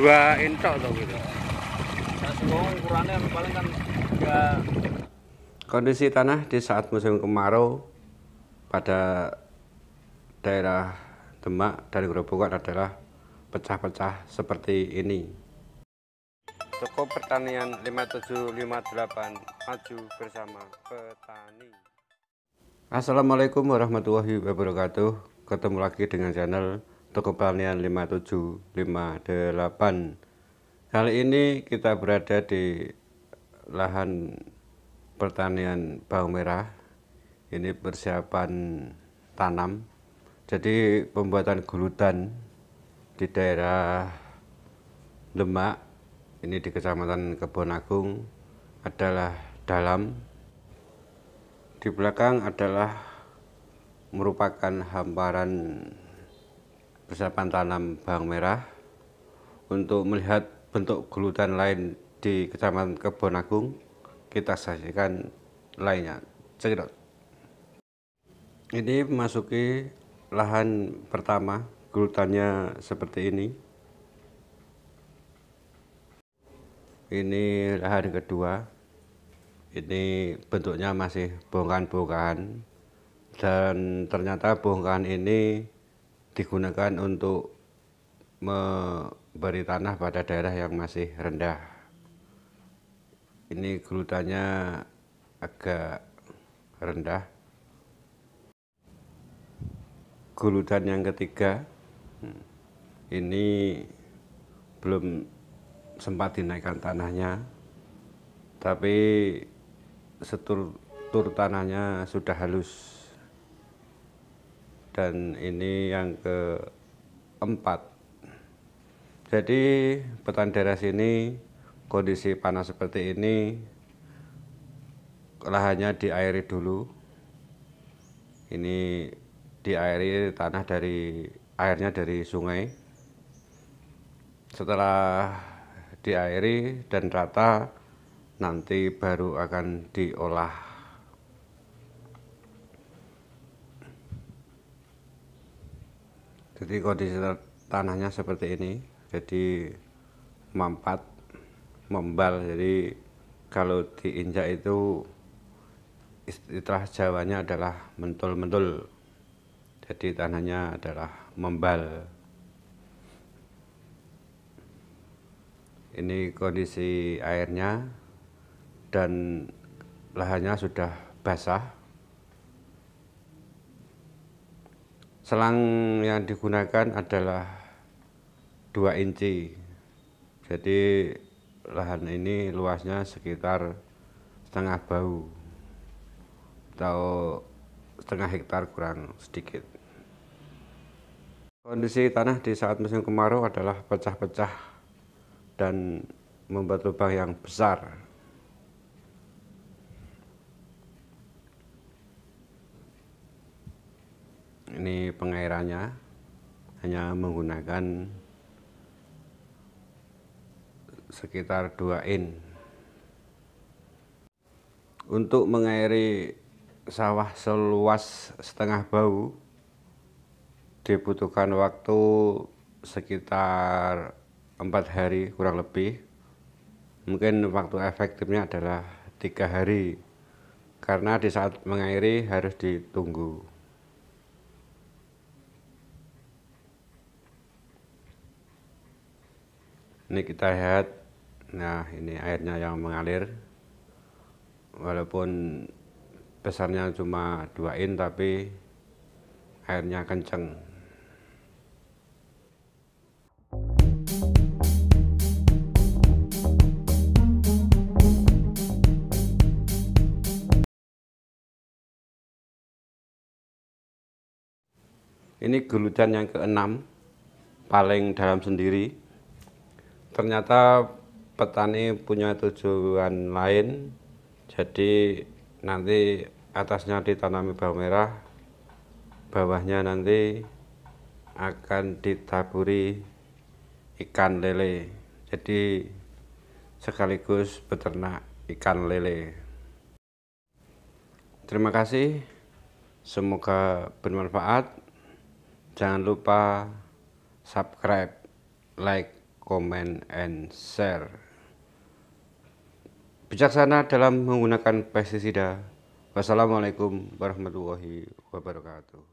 dua incok tuh gitu ukurannya paling kan Kondisi tanah di saat musim kemarau pada daerah Demak dan Grobogan adalah pecah-pecah seperti ini. Toko Pertanian 5758 maju bersama petani. Assalamualaikum warahmatullahi wabarakatuh. Ketemu lagi dengan channel Toko Kalian 5758 Kali ini kita berada di lahan pertanian bawang merah Ini persiapan tanam Jadi pembuatan gulutan di daerah Demak Ini di kecamatan Kebon Agung adalah dalam di belakang adalah merupakan hamparan persiapan tanam bawang merah untuk melihat bentuk gelutan lain di Kecamatan Kebon Agung kita saksikan lainnya cekidot ini memasuki lahan pertama gelutannya seperti ini ini lahan kedua ini bentuknya masih bongkahan-bongkahan dan ternyata bongkahan ini digunakan untuk memberi tanah pada daerah yang masih rendah. Ini gerutannya agak rendah. Gerutan yang ketiga ini belum sempat dinaikkan tanahnya, tapi setur tur tanahnya sudah halus dan ini yang keempat. Jadi petani daerah sini kondisi panas seperti ini lahannya diairi dulu. Ini diairi tanah dari airnya dari sungai. Setelah diairi dan rata nanti baru akan diolah jadi kondisi tanahnya seperti ini jadi mampat membal jadi kalau diinjak itu istilah Jawanya adalah mentul-mentul jadi tanahnya adalah membal ini kondisi airnya dan lahannya sudah basah selang yang digunakan adalah dua inci jadi lahan ini luasnya sekitar setengah bau atau setengah hektar kurang sedikit kondisi tanah di saat musim kemarau adalah pecah-pecah dan membuat lubang yang besar ini pengairannya hanya menggunakan sekitar 2 in untuk mengairi sawah seluas setengah bau dibutuhkan waktu sekitar empat hari kurang lebih mungkin waktu efektifnya adalah tiga hari karena di saat mengairi harus ditunggu ini kita lihat nah ini airnya yang mengalir walaupun besarnya cuma dua in tapi airnya kenceng Ini gelutan yang keenam, paling dalam sendiri ternyata petani punya tujuan lain. Jadi nanti atasnya ditanami bawang merah, bawahnya nanti akan ditaburi ikan lele. Jadi sekaligus peternak ikan lele. Terima kasih. Semoga bermanfaat. Jangan lupa subscribe, like comment and share. Bijaksana dalam menggunakan pestisida. Wassalamualaikum warahmatullahi wabarakatuh.